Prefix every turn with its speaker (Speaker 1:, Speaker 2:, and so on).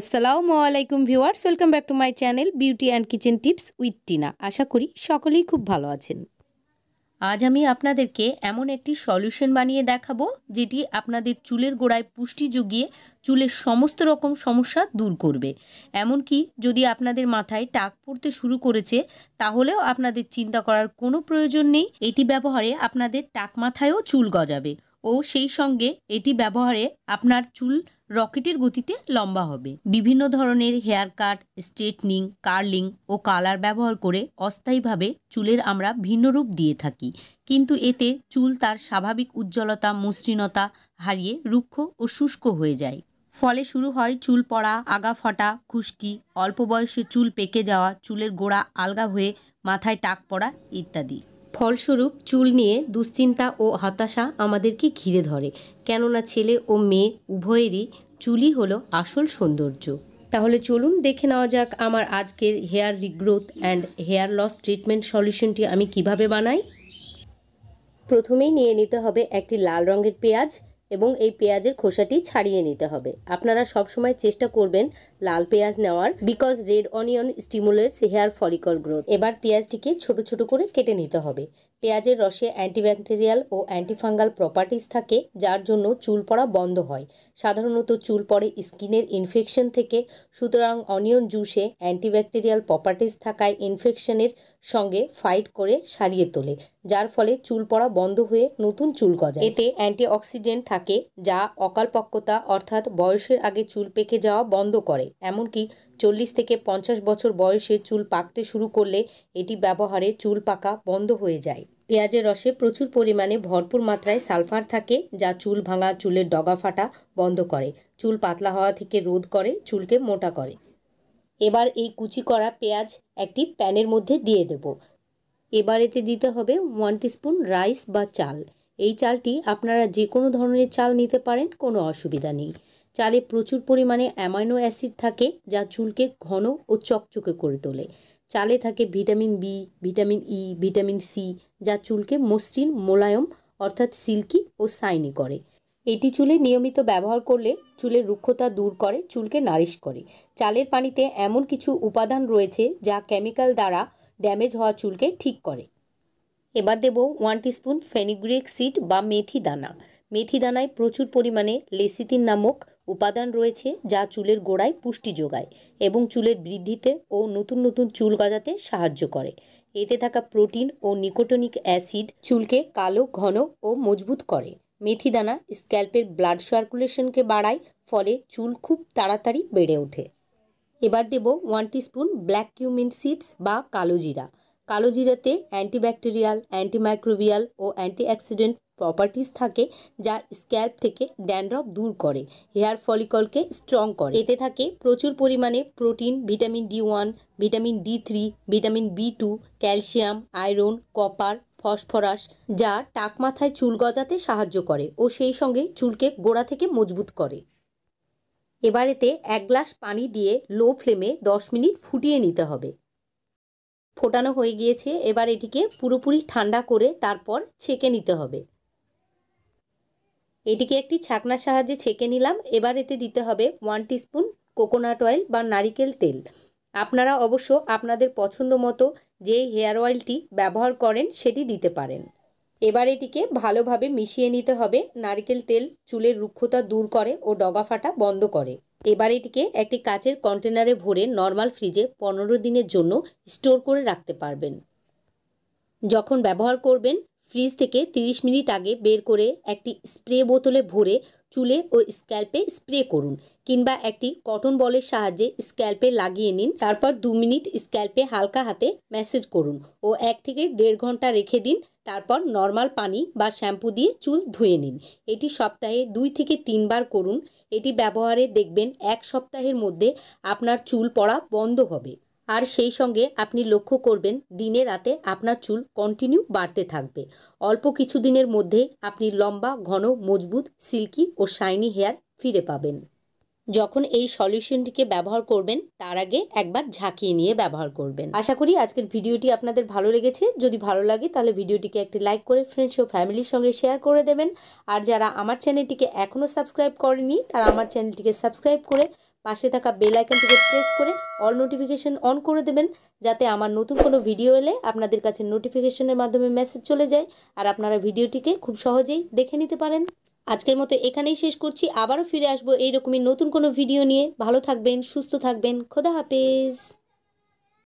Speaker 1: আসসালামু আলাইকুম viewers welcome back to my channel beauty and kitchen tips with Tina আশা করি সকলেই খুব ভালো আছেন আজ আমি আপনাদেরকে এমন একটি সলিউশন বানিয়ে দেখাবো যেটি আপনাদের চুলের গোড়ায় পুষ্টি জুগিয়ে চুলের সমস্ত রকম সমস্যা দূর করবে এমনকি যদি আপনাদের মাথায় টাক পড়তে শুরু করেছে তাহলেও আপনাদের চিন্তা করার কোনো প্রয়োজন নেই এটি ব্যবহারে আপনাদের টাক মাথায়ও চুল গজাবে ও সেই সঙ্গে এটি ব্যবহারে আপনার চুল রকেটের গতিতে লম্বা হবে বিভিন্ন ধরনের হেয়ার কাট স্ট্রেটনিং কার্লিং ও কালার ব্যবহার করে অস্থায়ীভাবে চুলের আমরা ভিন্ন রূপ দিয়ে থাকি কিন্তু এতে চুল তার স্বাভাবিক উজ্জ্বলতা মসৃণতা হারিয়ে রুক্ষ ও শুষ্ক হয়ে যায় ফলে শুরু হয় চুল পড়া আগা ফটা খুশকি অল্প বয়সে চুল পেকে যাওয়া চুলের গোড়া আলগা হয়ে মাথায় টাক পড়া ইত্যাদি ফলস্বরূপ চুল নিয়ে দুশ্চিন্তা ও হতাশা আমাদেরকে ঘিরে ধরে কেননা ছেলে ও মেয়ে উভয়েরই চুলি হলো আসল সৌন্দর্য তাহলে চলুন দেখে নেওয়া যাক আমার আজকের hair regrowth and hair loss treatment সলিউশনটি আমি কিভাবে বানাই প্রথমেই নিয়ে নিতে হবে একটি লাল রঙের পেঁয়াজ এবং এই পেঁয়াজের খোসাটি ছাড়িয়ে নিতে হবে আপনারা সব সময় চেষ্টা করবেন লাল পেঁয়াজ নেওয়ার because red onion stimulates hair follicle growth এবার পেঁয়াজটিকে ছোট ছোট করে কেটে নিতে হবে পেঁয়াজের রসে অ্যান্টিব্যাকটেরিয়াল ও অ্যান্টিফাঙ্গাল প্রপার্টিস থাকে যার জন্য চুল পড়া বন্ধ হয় সাধারণত চুল পড়ে স্কিনের ইনফেকশন থেকে সুতরাং অনিয়ন জুসে অ্যান্টিব্যাকটেরিয়াল প্রপার্টিস থাকায় ইনফেকশনের সঙ্গে ফাইট করে সারিয়ে তোলে যার ফলে চুল পড়া বন্ধ হয়ে নতুন চুল গজায় এতে অ্যান্টিঅক্সিডেন্ট থাকে যা অকালপক্কতা অর্থাৎ বয়সের আগে চুল পেকে যাওয়া বন্ধ করে এমনকি চল্লিশ থেকে পঞ্চাশ বছর বয়সে চুল পাকতে শুরু করলে এটি ব্যবহারে চুল পাকা বন্ধ হয়ে যায় পেঁয়াজের রসে প্রচুর পরিমাণে ভরপুর মাত্রায় সালফার থাকে যা চুল ভাঙা চুলের ডগা ফাটা বন্ধ করে চুল পাতলা হওয়া থেকে রোধ করে চুলকে মোটা করে এবার এই কুচি করা পেঁয়াজ একটি প্যানের মধ্যে দিয়ে দেব এবার এতে দিতে হবে ওয়ান স্পুন রাইস বা চাল এই চালটি আপনারা যে কোনো ধরনের চাল নিতে পারেন কোনো অসুবিধা নেই চালে প্রচুর পরিমাণে অ্যামাইনো অ্যাসিড থাকে যা চুলকে ঘন ও চকচকে করে তোলে চালে থাকে vitamin B vitamin E e, vitamin C যা চুলকে মসৃণ মোলায়ম অর্থাৎ সিল্কি ও সাইনি করে এটি চুলে নিয়মিত ব্যবহার করলে চুলের রুক্ষতা দূর করে চুলকে নারিশ করে চালের পানিতে এমন কিছু উপাদান রয়েছে যা কেমিক্যাল দ্বারা ড্যামেজ হওয়া চুলকে ঠিক করে এবার দেব ওয়ান টিস্পুন ফেনিগ্রিক সিড বা মেথি দানা মেথি দানায় প্রচুর পরিমাণে লেসিতিন নামক উপাদান রয়েছে যা চুলের গোড়ায় পুষ্টি যোগায় এবং চুলের বৃদ্ধিতে ও নতুন নতুন চুল গজাতে সাহায্য করে এতে থাকা প্রোটিন ও নিকোটনিক অ্যাসিড চুলকে কালো ঘন ও মজবুত করে মেথিদানা স্ক্যাল্পের ব্লাড সার্কুলেশনকে বাড়ায় ফলে চুল খুব তাড়াতাড়ি বেড়ে ওঠে এবার দেব one spoon black cumin seeds বা কালো জিরা কালো জিরাতে অ্যান্টিব্যাকটেরিয়াল অ্যান্টিমাইক্রোভিয়াল ও অ্যান্টিঅক্সিডেন্ট প্রপার্টিস থাকে যা স্ক্যাল্প থেকে ড্যান্ড্রফ দূর করে হেয়ার ফলিকলকে স্ট্রং করে এতে থাকে প্রচুর পরিমাণে protein vitamin D one vitamin D three vitamin B two calcium iron copper phosphorus যা টাক মাথায় চুল গজাতে সাহায্য করে ও সেই সঙ্গে চুলকে গোড়া থেকে মজবুত করে এবারেতে এক গ্লাস পানি দিয়ে লো ফ্লেমে দশ মিনিট ফুটিয়ে নিতে হবে ফোটানো হয়ে গিয়েছে এবার এটিকে পুরোপুরি ঠান্ডা করে তারপর ছেঁকে নিতে হবে এটিকে একটি ছাকনার সাহায্যে ছেঁকে নিলাম এবার এতে দিতে হবে ওয়ান টিস্পুন কোকোনাট অয়েল বা নারিকেল তেল আপনারা অবশ্য আপনাদের পছন্দ মতো যে হেয়ার অয়েলটি ব্যবহার করেন সেটি দিতে পারেন এবার এটিকে ভালোভাবে মিশিয়ে নিতে হবে নারিকেল তেল চুলের রুক্ষতা দূর করে ও ডগা ফাটা বন্ধ করে এবার এটিকে একটি কাচের কন্টেনারে ভরে নর্মাল ফ্রিজে পনেরো দিনের জন্য স্টোর করে রাখতে পারবেন যখন ব্যবহার করবেন ফ্রিজ থেকে 30 মিনিট আগে বের করে একটি স্প্রে বোতলে ভরে চুলে ও স্ক্যাল্পে স্প্রে করুন কিংবা একটি কটন বলের সাহায্যে স্ক্যাল্পে লাগিয়ে নিন তারপর দু মিনিট স্ক্যাল্পে হালকা হাতে ম্যাসেজ করুন ও এক থেকে দেড় ঘন্টা রেখে দিন তারপর নর্মাল পানি বা শ্যাম্পু দিয়ে চুল ধুয়ে নিন এটি সপ্তাহে দুই থেকে তিনবার করুন এটি ব্যবহারে দেখবেন এক সপ্তাহের মধ্যে আপনার চুল পড়া বন্ধ হবে আর সেই সঙ্গে আপনি লক্ষ্য করবেন দিনে রাতে আপনার চুল কন্টিনিউ বাড়তে থাকবে অল্প কিছু দিনের মধ্যে আপনি লম্বা ঘন মজবুত সিল্কি ও শাইনি হেয়ার ফিরে পাবেন যখন এই সলিউশনটিকে ব্যবহার করবেন তার আগে একবার ঝাঁকিয়ে নিয়ে ব্যবহার করবেন আশা করি আজকের ভিডিওটি আপনাদের ভালো লেগেছে যদি ভালো লাগে তাহলে ভিডিওটিকে একটি লাইক করে ফ্রেন্ডস ও ফ্যামিলির সঙ্গে শেয়ার করে দেবেন আর যারা আমার চ্যানেলটিকে এখনও সাবস্ক্রাইব করেনি তারা আমার চ্যানেলটিকে সাবস্ক্রাইব করে পাশে থাকা বেল আইকনটিকে প্রেস করে অল নোটিফিকেশন অন করে দেবেন যাতে আমার নতুন কোনো ভিডিও এলে আপনাদের কাছে নোটিফিকেশনের মাধ্যমে মেসেজ চলে যায় আর আপনারা ভিডিওটিকে খুব সহজেই দেখে নিতে পারেন আজকের মতো এখানেই শেষ করছি আবারও ফিরে আসবো এইরকমই নতুন কোনো ভিডিও নিয়ে ভালো থাকবেন সুস্থ থাকবেন খোদা হাফেজ